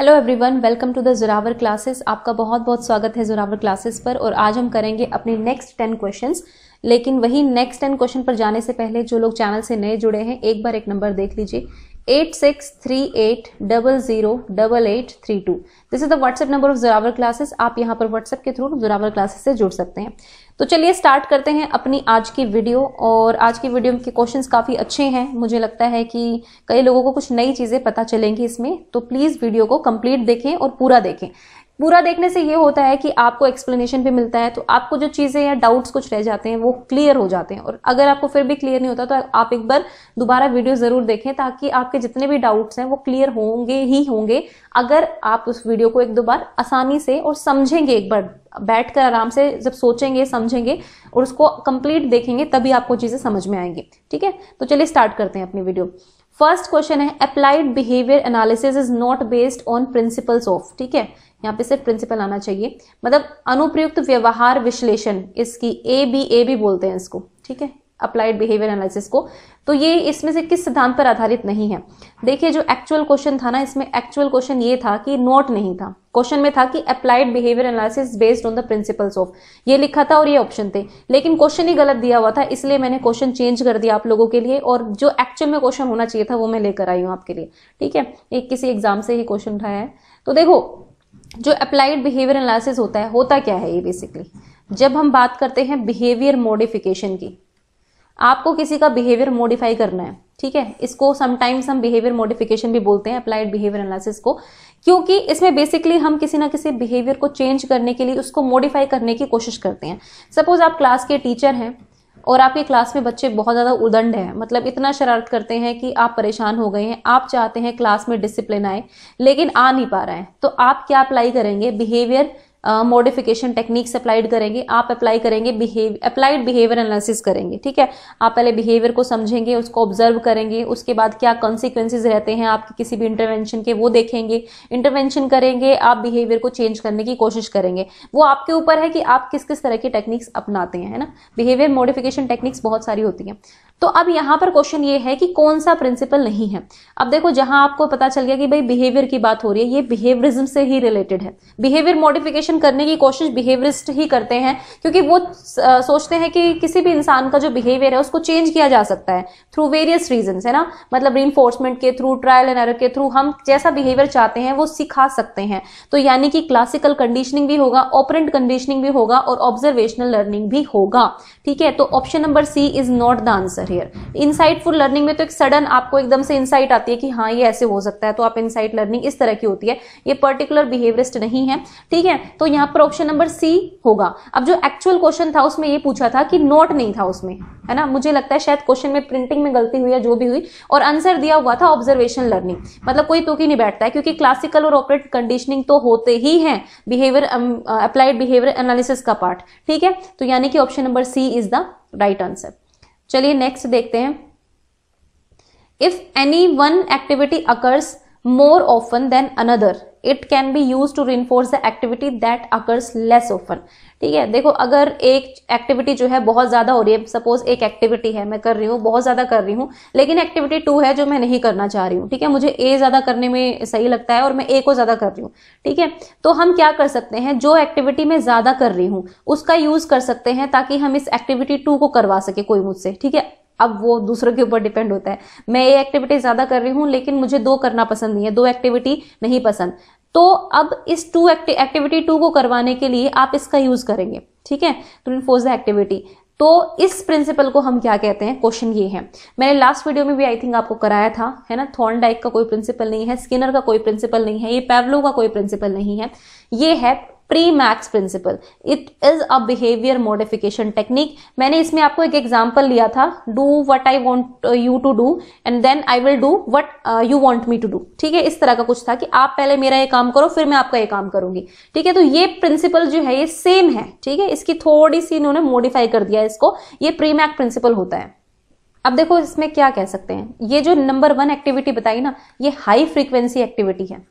hello everyone welcome to the Zorawar classes आपका बहुत बहुत स्वागत है जोरावर क्लासेस पर और आज हम करेंगे अपने नेक्स्ट टेन क्वेश्चंस लेकिन वही नेक्स्ट टेन क्वेश्चन पर जाने से पहले जो लोग चैनल से नए जुड़े हैं एक बार एक नंबर देख लीजिए eight eight eight six three three double double zero two this is the WhatsApp number of Zorawar classes आप यहाँ पर व्हाट्सएप के थ्रू जोरावर क्लासेस से जुड़ सकते हैं तो चलिए स्टार्ट करते हैं अपनी आज की वीडियो और आज की वीडियो के क्वेश्चंस काफ़ी अच्छे हैं मुझे लगता है कि कई लोगों को कुछ नई चीज़ें पता चलेंगी इसमें तो प्लीज़ वीडियो को कंप्लीट देखें और पूरा देखें पूरा देखने से ये होता है कि आपको एक्सप्लेनेशन भी मिलता है तो आपको जो चीज़ें या डाउट्स कुछ रह जाते हैं वो क्लियर हो जाते हैं और अगर आपको फिर भी क्लियर नहीं होता तो आप एक बार दोबारा वीडियो ज़रूर देखें ताकि आपके जितने भी डाउट्स हैं वो क्लियर होंगे ही होंगे अगर आप उस वीडियो को एक दो बार आसानी से और समझेंगे एक बार बैठ कर आराम से जब सोचेंगे समझेंगे और उसको कंप्लीट देखेंगे तभी आपको चीज़ें समझ में आएंगी ठीक है तो चलिए स्टार्ट करते हैं अपनी वीडियो फर्स्ट क्वेश्चन है applied behaviour analysis is not based on principles of ठीक है यहाँ पे सिर्फ प्रिंसिपल आना चाहिए मतलब अनुप्रयुक्त व्यवहार विश्लेषण इसकी ए बी ए भी बोलते हैं इसको ठीक है अप्लाइड बिहेवियर एनालिसिस को तो ये इसमें से किस सिद्धांत पर आधारित नहीं है देखिए जो एक्चुअल क्वेश्चन था ना इसमें एक्चुअल क्वेश्चन ये था कि नोट नहीं था क्वेश्चन में था कि applied behaviour analysis based on the principles of ये लिखा था और ये ऑप्शन थे लेकिन क्वेश्चन ही गलत दिया हुआ था इसलिए मैंने क्वेश्चन चेंज कर दिया आप लोगों के लिए और जो एक्चुअल में क्वेश्चन होना चाहिए था वो मैं लेकर आई हूँ आपके लिए ठीक है एक किसी एग्जाम से ही क्वेश्चन उठाया है तो देखो जो अप्लाइड बिहेवियर एनालिसिस होता है होता क्या है ये बेसिकली जब हम बात करते हैं बिहेवियर मॉडिफिकेशन की आपको किसी का बिहेवियर मॉडिफाई करना है ठीक है इसको समटाइम्स हम बिहेवियर मॉडिफिकेशन भी बोलते हैं अप्लाइड बिहेवियर एनालिसिस को क्योंकि इसमें बेसिकली हम किसी ना किसी बिहेवियर को चेंज करने के लिए उसको मॉडिफाई करने की कोशिश करते हैं सपोज आप क्लास के टीचर हैं और आपके क्लास में बच्चे बहुत ज़्यादा उदंड हैं मतलब इतना शरारत करते हैं कि आप परेशान हो गए हैं आप चाहते हैं क्लास में डिसिप्लिन आए लेकिन आ नहीं पा रहा है तो आप क्या अप्लाई करेंगे बिहेवियर मॉडिफिकेशन टेक्निक्स अप्लाइड करेंगे आप अप्लाई करेंगे बिहेव अप्लाइड बिहेवियर एनालिसिस करेंगे ठीक है आप पहले बिहेवियर को समझेंगे उसको ऑब्जर्व करेंगे उसके बाद क्या कॉन्सिक्वेंसेज रहते हैं आपके किसी भी इंटरवेंशन के वो देखेंगे इंटरवेंशन करेंगे आप बिहेवियर को चेंज करने की कोशिश करेंगे वो आपके ऊपर है कि आप किस किस तरह की टेक्निक्स अपनाते हैं है ना बिहेवियर मॉडिफिकेशन टेक्निक्स बहुत सारी होती हैं तो अब यहाँ पर क्वेश्चन ये है कि कौन सा प्रिंसिपल नहीं है अब देखो जहां आपको पता चल गया कि भाई बिहेवियर की बात हो रही है ये बिहेवियरिज्म से ही रिलेटेड है बिहेवियर मॉडिफिकेशन मैनिपुलेशन करने की कोशिश बिहेवियरिस्ट ही करते हैं क्योंकि वो सोचते हैं कि किसी भी इंसान का जो बिहेवियर है उसको चेंज किया जा सकता है थ्रू वेरियस रीजन है ना मतलब री के थ्रू ट्रायल एंड एरर के थ्रू हम जैसा बिहेवियर चाहते हैं वो सिखा सकते हैं तो यानी कि क्लासिकल कंडीशनिंग भी होगा ऑपरेंट कंडीशनिंग भी होगा और ऑब्जर्वेशनल लर्निंग भी होगा ठीक है तो option number C is not the answer here insightful learning में तो एक सडन आपको एकदम से इनसाइट आती है कि हाँ ये ऐसे हो सकता है तो आप इनसाइट लर्निंग इस तरह की होती है ये पर्टिकुलर बिहेवियरिस्ट नहीं है ठीक है तो यहाँ पर ऑप्शन नंबर सी होगा अब जो एक्चुअल क्वेश्चन था उसमें ये पूछा था कि नोट नहीं था उसमें है ना मुझे लगता है शायद क्वेश्चन में प्रिंटिंग में गलती हुई या जो भी हुई और आंसर दिया हुआ था ऑब्जर्वेशन लर्निंग मतलब कोई तो नहीं बैठता है क्योंकि क्लासिकल और ऑपरेट कंडीशनिंग तो होते ही है बिहेवियर अप्लाइड बिहेवियर एनालिसिस का पार्ट ठीक है तो यानी कि option number C is the right answer चलिए नेक्स्ट देखते हैं if any one activity occurs more often than another it can be use to reinforce the activity that occurs less often ठीक है देखो अगर एक एक्टिविटी जो है बहुत ज़्यादा हो रही है सपोज एक एक्टिविटी है मैं कर रही हूँ बहुत ज़्यादा कर रही हूँ लेकिन एक्टिविटी टू है जो मैं नहीं करना चाह रही हूँ ठीक है मुझे ए ज़्यादा करने में सही लगता है और मैं ए को ज़्यादा कर रही हूँ ठीक है तो हम क्या कर सकते हैं जो एक्टिविटी मैं ज़्यादा कर रही हूँ उसका यूज़ कर सकते हैं ताकि हम इस एक्टिविटी टू को करवा सके कोई मुझसे ठीक है अब वो दूसरों के ऊपर डिपेंड होता है मैं ये एक्टिविटी ज़्यादा कर रही हूँ लेकिन मुझे दो करना पसंद नहीं है दो एक्टिविटी नहीं पसंद तो अब इस टू एक्टिविटी टू को करवाने के लिए आप इसका यूज़ करेंगे ठीक है टू इन्फोर्स द एक्टिविटी तो इस प्रिंसिपल को हम क्या कहते हैं क्वेश्चन ये है मैंने लास्ट वीडियो में भी आई थिंक आपको कराया था है ना डाइक का कोई प्रिंसिपल नहीं है स्किनर का कोई प्रिंसिपल नहीं है ये पैवलो का कोई प्रिंसिपल नहीं है ये है Premack's principle it is a behaviour modification technique मैंने इसमें आपको एक एग्जाम्पल लिया था do what I want you to do and then I will do what you want me to do ठीक है इस तरह का कुछ था कि आप पहले मेरा ये काम करो फिर मैं आपका ये काम करूंगी ठीक है तो ये प्रिंसिपल जो है ये सेम है ठीक है इसकी थोड़ी सी इन्होंने मॉडिफाई कर दिया इसको ये प्रीमैक प्रिंसिपल होता है अब देखो इसमें क्या कह सकते हैं ये जो नंबर वन एक्टिविटी बताई ना ये हाई फ्रीक्वेंसी एक्टिविटी है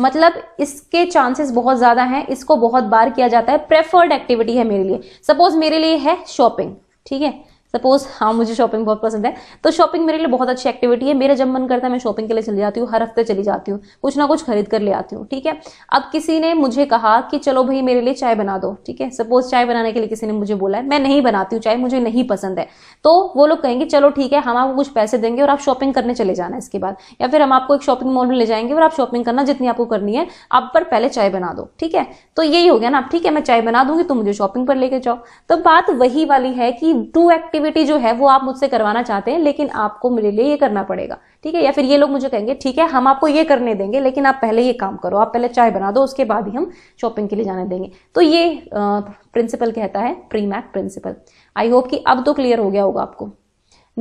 मतलब इसके चांसेस बहुत ज़्यादा हैं इसको बहुत बार किया जाता है प्रेफर्ड एक्टिविटी है मेरे लिए सपोज मेरे लिए है शॉपिंग ठीक है सपोज हाँ मुझे शॉपिंग बहुत पसंद है तो शॉपिंग मेरे लिए बहुत अच्छी एक्टिविटी है मेरा जब मन करता है मैं शॉपिंग के लिए चली जाती हूँ हर हफ्ते चली जाती हूँ कुछ ना कुछ खरीद कर ले आती हूँ ठीक है अब किसी ने मुझे कहा कि चलो भाई मेरे लिए चाय बना दो ठीक है सपोज चाय बनाने के लिए किसी ने मुझे बोला है मैं नहीं बनाती हूँ चाय मुझे नहीं पसंद है तो वो लोग कहेंगे चलो ठीक है हम आपको कुछ पैसे देंगे और आप शॉपिंग करने चले जाना इसके बाद या फिर हम आपको एक शॉपिंग मॉल में ले जाएंगे और आप शॉपिंग करना जितनी आपको करनी है आप पर पहले चाय बना दो ठीक है तो यही हो गया ना ठीक है मैं चाय बना दूंगी तो मुझे शॉपिंग पर लेके जाओ तो बात वही वाली है कि डू एक्टिव एक्टिविटी जो है वो आप मुझसे करवाना चाहते हैं लेकिन आपको मेरे लिए ये करना पड़ेगा ठीक है या फिर ये लोग मुझे कहेंगे ठीक है हम आपको ये करने देंगे लेकिन आप पहले ये काम करो आप पहले चाय बना दो उसके बाद ही हम शॉपिंग के लिए जाने देंगे तो ये प्रिंसिपल कहता है Premack principle I hope कि अब तो क्लियर हो गया होगा आपको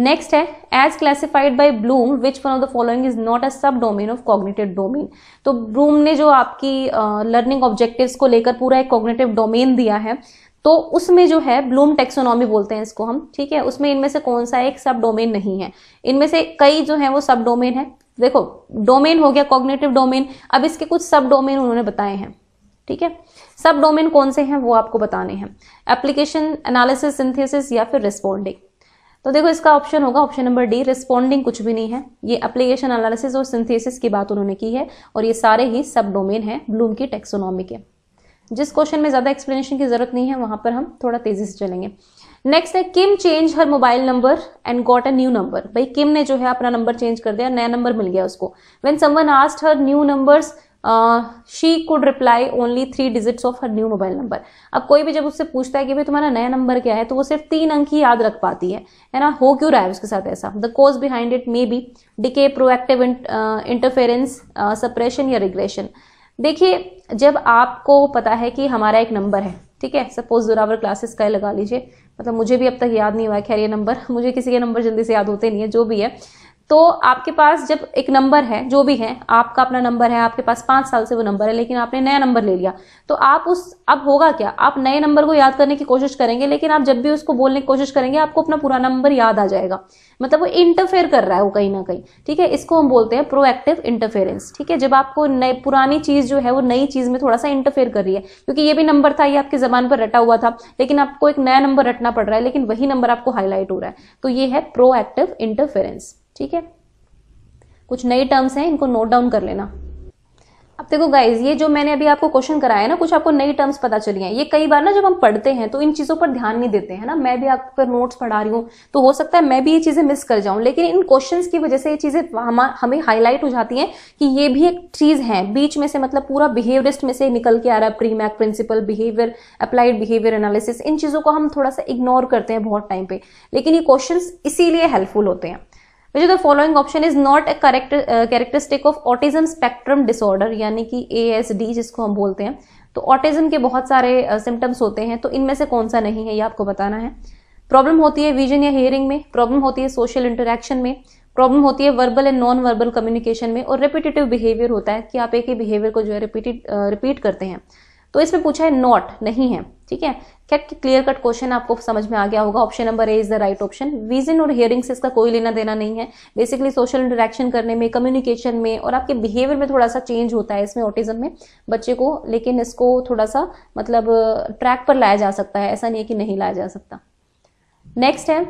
नेक्स्ट है as classified by Bloom which one of the following is not a sub domain of cognitive domain तो ब्लूम ने जो आपकी लर्निंग uh, ऑब्जेक्टिव्स को लेकर पूरा एक कॉग्नेटिव डोमेन दिया है तो उसमें जो है ब्लूम टेक्सोनॉमी बोलते हैं इसको हम ठीक है उसमें इनमें से कौन सा एक सब डोमेन नहीं है इनमें से कई जो है वो सब डोमेन है देखो डोमेन हो गया कॉग्नेटिव डोमेन अब इसके कुछ सब डोमेन उन्होंने बताए हैं ठीक है सब डोमेन कौन से हैं वो आपको बताने हैं एप्लीकेशन एनालिसिस सिंथेसिस या फिर रिस्पॉन्डिंग तो देखो इसका ऑप्शन होगा ऑप्शन नंबर डी रिस्पॉन्डिंग कुछ भी नहीं है ये एप्लीकेशन एनालिसिस और सिंथेसिस की बात उन्होंने की है और ये सारे ही सब डोमेन है ब्लूम की टेक्सोनॉमी के जिस क्वेश्चन में ज़्यादा एक्सप्लेनेशन की ज़रूरत नहीं है वहाँ पर हम थोड़ा तेज़ी से चलेंगे नेक्स्ट है Kim change her mobile number and got a new number भाई किम ने जो है अपना नंबर चेंज कर दिया नया नंबर मिल गया उसको when someone asked her new number she could reply only three digits of her new mobile number अब कोई भी जब उससे पूछता है कि भाई तुम्हारा नया नंबर क्या है तो वो सिर्फ तीन अंक ही याद रख पाती है है ना हो क्यों रहा है उसके साथ ऐसा the cause behind it may be decay proactive interference suppression या रिग्रेशन देखिए जब आपको पता है कि हमारा एक नंबर है ठीक है सपोज जोरावर क्लासेस का लगा लीजिए मतलब मुझे भी अब तक याद नहीं हुआ खैर ये नंबर मुझे किसी के नंबर जल्दी से याद होते नहीं है जो भी है तो आपके पास जब एक नंबर है जो भी है आपका अपना नंबर है आपके पास पाँच साल से वो नंबर है लेकिन आपने नया नंबर ले लिया तो आप उस अब होगा क्या आप नए नंबर को याद करने की कोशिश करेंगे लेकिन आप जब भी उसको बोलने की कोशिश करेंगे आपको अपना पुराना नंबर याद आ जाएगा मतलब वो इंटरफेयर कर रहा है वो कहीं ना कहीं ठीक है इसको हम बोलते हैं प्रोएक्टिव इंटरफेरेंस ठीक है जब आपको नए पुरानी चीज़ जो है वो नई चीज़ में थोड़ा सा इंटरफेयर कर रही है क्योंकि ये भी नंबर था ये आपकी ज़बान पर रटा हुआ था लेकिन आपको एक नया नंबर रटना पड़ रहा है लेकिन वही नंबर आपको हाईलाइट हो रहा है तो ये है प्रोएक्टिव इंटरफेरेंस ठीक है कुछ नए टर्म्स हैं इनको नोट डाउन कर लेना अब देखो गाइज ये जो मैंने अभी आपको क्वेश्चन कराया ना कुछ आपको नई टर्म्स पता चली हैं ये कई बार ना जब हम पढ़ते हैं तो इन चीज़ों पर ध्यान नहीं देते हैं ना मैं भी आपको नोट्स पढ़ा रही हूँ तो हो सकता है मैं भी ये चीज़ें मिस कर जाऊँ लेकिन इन क्वेश्चंस की वजह से ये चीज़ें हम हमें हाईलाइट हो जाती हैं कि ये भी एक चीज़ है बीच में से मतलब पूरा बिहेवियरिस्ट में से निकल के आ रहा है Premack principle behaviour applied behaviour analysis इन चीज़ों को हम थोड़ा सा इग्नोर करते हैं बहुत टाइम पर लेकिन ये क्वेश्चन इसीलिए हेल्पफुल होते हैं which the following option is not not correct characteristic of autism spectrum disorder यानी कि ए जिसको हम बोलते हैं तो ऑटिज्म के बहुत सारे सिम्टम्स uh, होते हैं तो इनमें से कौन सा नहीं है ये आपको बताना है प्रॉब्लम होती है विजन या हेयरिंग में प्रॉब्लम होती है सोशल इंटरेक्शन में प्रॉब्लम होती है verbal and non verbal communication में और रिपीटेटिव बिहेवियर होता है कि आप एक ही बिहेवियर को जो है रिपीट रिपीट uh, करते हैं तो इसमें पूछा है नॉट नहीं है ठीक है क्या क्लियर कट क्वेश्चन आपको समझ में आ गया होगा option number A is the right option vision और हियरिंग से इसका कोई लेना देना नहीं है बेसिकली सोशल इंटरेक्शन करने में कम्युनिकेशन में और आपके बिहेवियर में थोड़ा सा चेंज होता है इसमें ऑटिज्म में बच्चे को लेकिन इसको थोड़ा सा मतलब ट्रैक पर लाया जा सकता है ऐसा नहीं है कि नहीं लाया जा सकता नेक्स्ट है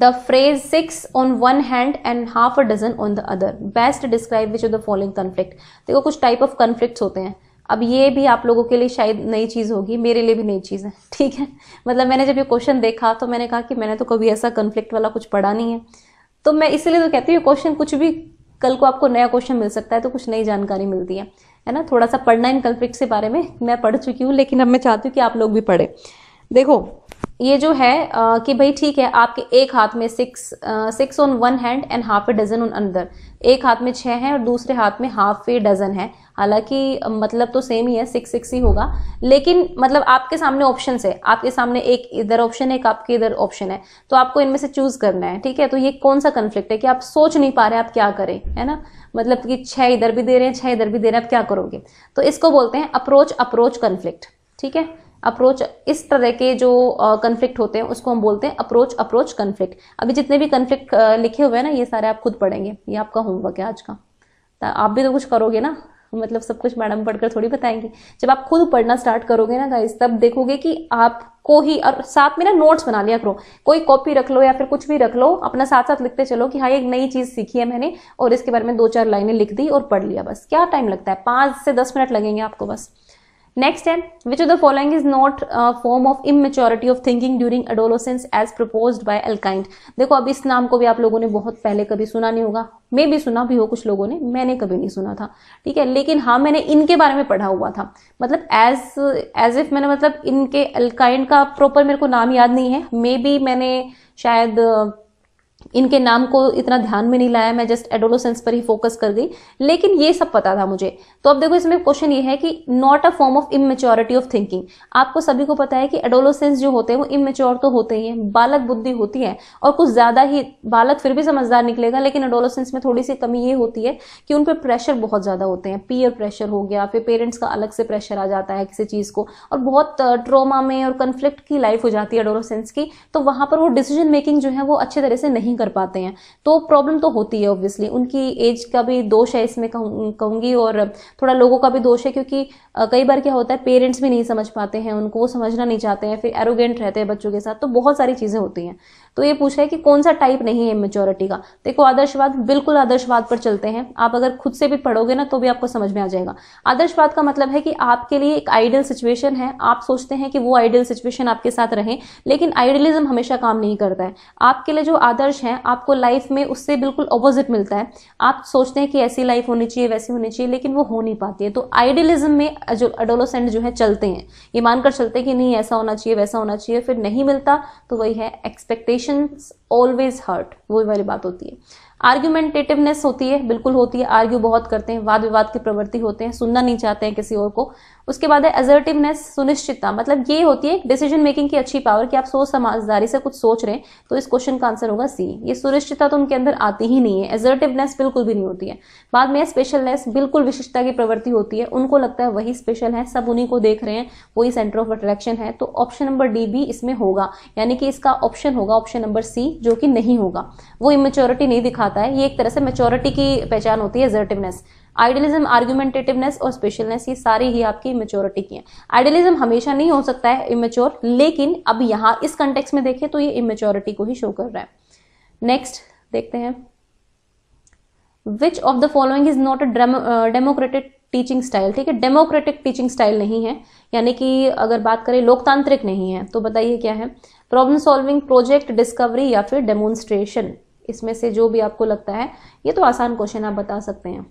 the phrase six on one hand and half a dozen on the other best describe which of the following conflict देखो कुछ टाइप ऑफ कन्फ्लिक्ट होते हैं अब ये भी आप लोगों के लिए शायद नई चीज़ होगी मेरे लिए भी नई चीज़ है ठीक है मतलब मैंने जब ये क्वेश्चन देखा तो मैंने कहा कि मैंने तो कभी ऐसा कन्फ्लिक्ट वाला कुछ पढ़ा नहीं है तो मैं इसीलिए तो कहती हूँ क्वेश्चन कुछ भी कल को आपको नया क्वेश्चन मिल सकता है तो कुछ नई जानकारी मिलती है है ना थोड़ा सा पढ़ना इन कन्फ्लिक्ट के बारे में मैं पढ़ चुकी हूँ लेकिन अब मैं चाहती हूँ कि आप लोग भी पढ़ें देखो ये जो है आ, कि भाई ठीक है आपके एक हाथ में six six on one hand and half a dozen on other एक हाथ में छः हैं और दूसरे हाथ में हाफ ए डजन है हालांकि मतलब तो सेम ही है सिक्स सिक्स ही होगा लेकिन मतलब आपके सामने ऑप्शन है आपके सामने एक इधर ऑप्शन है एक आपके इधर ऑप्शन है तो आपको इनमें से चूज करना है ठीक है तो ये कौन सा कन्फ्लिक्ट है कि आप सोच नहीं पा रहे आप क्या करें है ना मतलब कि छह इधर भी दे रहे हैं छह इधर भी दे रहे हैं आप क्या करोगे तो इसको बोलते हैं अप्रोच अप्रोच कन्फ्लिक्ट ठीक है अप्रोच इस तरह के जो कन्फ्लिक्ट होते हैं उसको हम बोलते हैं अप्रोच अप्रोच कन्फ्लिक्ट अभी जितने भी कन्फ्लिक्ट लिखे हुए हैं ना ये सारे आप खुद पढ़ेंगे ये आपका होमवर्क है आज का आप भी तो कुछ करोगे ना मतलब सब कुछ मैडम पढ़कर थोड़ी बताएंगी जब आप खुद पढ़ना स्टार्ट करोगे ना गाइस तब देखोगे कि आपको ही और साथ में ना नोट्स बना लिया करो कोई कॉपी रख लो या फिर कुछ भी रख लो अपना साथ साथ लिखते चलो कि हाँ एक नई चीज सीखी है मैंने और इसके बारे में दो चार लाइनें लिख दी और पढ़ लिया बस क्या टाइम लगता है पाँच से दस मिनट लगेंगे आपको बस नेक्स्ट है which of the following is not form of of immaturity of thinking during adolescence as proposed by देखो अब इस नाम को भी आप लोगों ने बहुत पहले कभी सुना नहीं होगा मैं भी सुना भी हो कुछ लोगों ने मैंने कभी नहीं सुना था ठीक है लेकिन हाँ मैंने इनके बारे में पढ़ा हुआ था मतलब एज एज इफ मैंने मतलब इनके अल्काइंड का प्रॉपर मेरे को नाम याद नहीं है मे बी मैंने शायद इनके नाम को इतना ध्यान में नहीं लाया मैं जस्ट एडोलोसेंस पर ही फोकस कर गई लेकिन ये सब पता था मुझे तो अब देखो इसमें क्वेश्चन ये है कि not a form of immaturity of thinking आपको सभी को पता है कि एडोलोसेंस जो होते हैं वो इमेच्योर तो होते ही हैं बालक बुद्धि होती है और कुछ ज्यादा ही बालक फिर भी समझदार निकलेगा लेकिन एडोलोसेंस में थोड़ी सी कमी ये होती है कि उन पर प्रेशर बहुत ज्यादा होते हैं पीयर प्रेशर हो गया फिर पेरेंट्स का अलग से प्रेशर आ जाता है किसी चीज को और बहुत ट्रोमा में और कन्फ्लिक्ट की लाइफ हो जाती है एडोलोसेंस की तो वहां पर वो डिसीजन मेकिंग जो है वो अच्छे तरह से नहीं नहीं कर पाते हैं तो प्रॉब्लम तो होती है ऑब्वियसली उनकी एज का भी दोष है इसमें कहूँगी और थोड़ा लोगों का भी दोष है क्योंकि कई बार क्या होता है पेरेंट्स भी नहीं समझ पाते हैं उनको वो समझना नहीं चाहते हैं फिर एरोगेंट रहते हैं बच्चों के साथ तो बहुत सारी चीज़ें होती हैं तो ये पूछा है कि कौन सा टाइप नहीं है मेच्योरिटी का देखो आदर्शवाद बिल्कुल आदर्शवाद पर चलते हैं आप अगर खुद से भी पढ़ोगे ना तो भी आपको समझ में आ जाएगा आदर्शवाद का मतलब है कि आपके लिए एक आइडियल सिचुएशन है आप सोचते हैं कि वो आइडियल सिचुएशन आपके साथ रहे लेकिन आइडियलिज्म हमेशा काम नहीं करता है आपके लिए जो आदर्श है आपको लाइफ में उससे बिल्कुल अपोजिट मिलता है आप सोचते हैं कि ऐसी लाइफ होनी चाहिए वैसी होनी चाहिए लेकिन वो हो नहीं पाती है तो आइडियलिज्म में जो अडोलोसेंट जो है चलते हैं ये मानकर चलते हैं कि नहीं ऐसा होना चाहिए वैसा होना चाहिए फिर नहीं मिलता तो वही है एक्सपेक्टेशन conditions ऑलवेज हर्ट वो वाली बात होती है आर्ग्यूमेंटेटिवनेस होती है बिल्कुल होती है आर्ग्यू बहुत करते हैं वाद विवाद की प्रवृत्ति होते हैं सुनना नहीं चाहते हैं किसी और को उसके बाद है एजर्टिवनेस सुनिश्चितता मतलब ये होती है डिसीजन मेकिंग की अच्छी पावर कि आप सोच समझदारी से कुछ सोच रहे हैं तो इस क्वेश्चन का आंसर होगा सी ये सुनिश्चितता तो उनके अंदर आती ही नहीं है एजर्टिवनेस बिल्कुल भी नहीं होती है बाद में स्पेशलनेस बिल्कुल विशिष्टता की प्रवृत्ति होती है उनको लगता है वही स्पेशल है सब उन्हीं को देख रहे हैं वही सेंटर ऑफ अट्रैक्शन है तो ऑप्शन नंबर डी भी इसमें होगा यानी कि इसका ऑप्शन होगा ऑप्शन नंबर सी जो कि नहीं होगा वो इमेच्योरिटी नहीं दिखाता है ये एक तरह से मेच्योरिटी की पहचान होती है एजर्टिवनेस आइडियलिज्म आर्ग्यूमेंटेटिवनेस और स्पेशलनेस ये सारी ही आपकी इमेच्योरिटी की है आइडियलिज्म हमेशा नहीं हो सकता है इमेच्योर लेकिन अब यहाँ इस कंटेक्स में देखें तो ये इमेच्योरिटी को ही शो कर रहा है नेक्स्ट देखते हैं which of the following is not a democratic teaching style ठीक है डेमोक्रेटिक टीचिंग स्टाइल नहीं है यानी कि अगर बात करें लोकतांत्रिक नहीं है तो बताइए क्या है प्रॉब्लम सॉल्विंग प्रोजेक्ट डिस्कवरी या फिर डेमोन्स्ट्रेशन इसमें से जो भी आपको लगता है ये तो आसान क्वेश्चन आप बता सकते हैं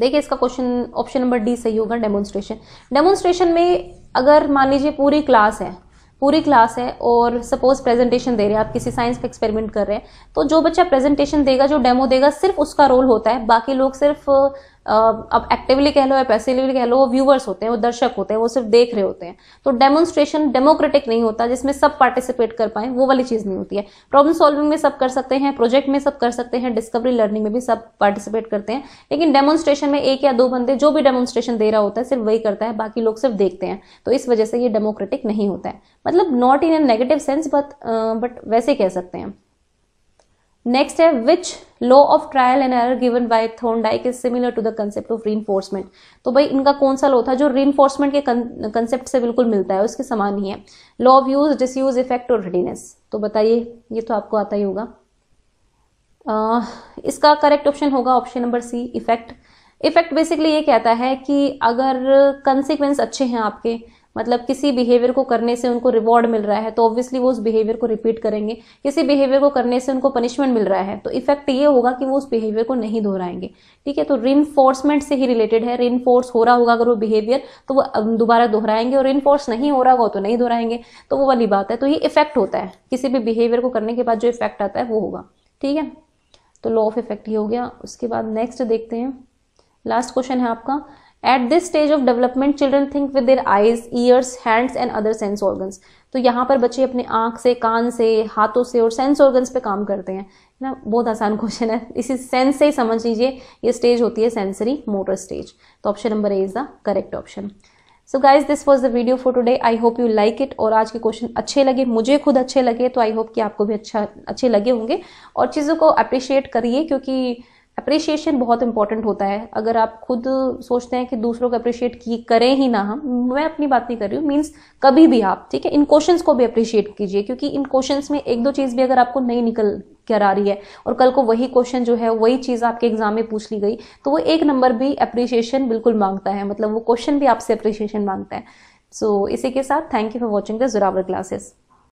देखिए इसका क्वेश्चन ऑप्शन नंबर डी सही होगा डेमोन्स्ट्रेशन डेमोन्स्ट्रेशन में अगर मान लीजिए पूरी क्लास है पूरी क्लास है और सपोज प्रेजेंटेशन दे रहे हैं आप किसी साइंस पे एक्सपेरिमेंट कर रहे हैं तो जो बच्चा प्रेजेंटेशन देगा जो डेमो देगा सिर्फ उसका रोल होता है बाकी लोग सिर्फ अब एक्टिवली कह लो या पैसिवली कह लो वो व्यूवर्स होते हैं वो दर्शक होते हैं वो सिर्फ देख रहे होते हैं तो डेमोन्स्ट्रेशन डेमोक्रेटिक नहीं होता जिसमें सब पार्टिसिपेट कर पाए वो वाली चीज़ नहीं होती है प्रॉब्लम सॉल्विंग में सब कर सकते हैं प्रोजेक्ट में सब कर सकते हैं डिस्कवरी लर्निंग में भी सब पार्टिसिपेट करते हैं लेकिन डेमोन्स्ट्रेशन में एक या दो बंदे जो भी डेमोन्स्ट्रेशन दे रहा होता है सिर्फ वही करता है बाकी लोग सिर्फ देखते हैं तो इस वजह से ये डेमोक्रेटिक नहीं होता है मतलब not in a negative sense but but वैसे कह सकते हैं नेक्स्ट है which law of trial and error given by Thorndike is similar to the concept of reinforcement तो भाई इनका कौन सा लॉ था जो इन्फोर्समेंट के कंसेप्ट से बिल्कुल मिलता है उसके समान ही है law of use disuse effect और रेडीनेस तो बताइए ये तो आपको आता ही होगा uh, इसका करेक्ट ऑप्शन होगा option number C effect effect basically ये कहता है कि अगर कंसिक्वेंस अच्छे हैं आपके मतलब किसी बिहेवियर को करने से उनको रिवॉर्ड मिल रहा है तो ऑब्वियसली वो उस बिहेवियर को रिपीट करेंगे किसी बिहेवियर को करने से उनको पनिशमेंट मिल रहा है तो इफेक्ट ये होगा कि वो उस बिहेवियर को नहीं दोहराएंगे ठीक है तो रिनफोर्समेंट से ही रिलेटेड है रिनफोर्स हो रहा होगा अगर वो बिहेवियर तो वो दोबारा दोहराएंगे और रिनफोर्स नहीं हो रहा होगा तो नहीं दोहराएंगे तो वो वाली बात है तो ये इफेक्ट होता है किसी भी बिहेवियर को करने के बाद जो इफेक्ट आता है वो होगा ठीक है तो लॉ ऑफ इफेक्ट ये हो गया उसके बाद नेक्स्ट देखते हैं लास्ट क्वेश्चन है आपका at this stage of development children think with their eyes ears hands and other sense organs तो यहाँ पर बच्चे अपने आंख से कान से हाथों से और सेंस ऑर्गन्स पे काम करते हैं ना बहुत आसान क्वेश्चन है इसी सेंस से ही समझ लीजिए ये स्टेज होती है सेंसरी मोटर स्टेज तो option number A is the correct option so guys this was the video for today I hope you like it और आज के क्वेश्चन अच्छे लगे मुझे खुद अच्छे लगे तो आई होप कि आपको भी अच्छा अच्छे लगे होंगे और चीज़ों को अप्रिशिएट करिए क्योंकि अप्रिशिएशन बहुत इंपॉर्टेंट होता है अगर आप खुद सोचते हैं कि दूसरों को अप्रिशिएट करें ही ना हम मैं अपनी बात नहीं कर रही हूँ मीन्स कभी भी आप ठीक है इन क्वेश्चन को भी अप्रिशिएट कीजिए क्योंकि इन क्वेश्चन में एक दो चीज़ भी अगर आपको नहीं निकल कर आ रही है और कल को वही क्वेश्चन जो है वही चीज़ आपके एग्जाम में पूछ ली गई तो वो एक नंबर भी अप्रिशिएशन बिल्कुल मांगता है मतलब वो क्वेश्चन भी आपसे अप्रिशिएशन मांगता है सो so, इसी के साथ thank you for watching the Zorawar classes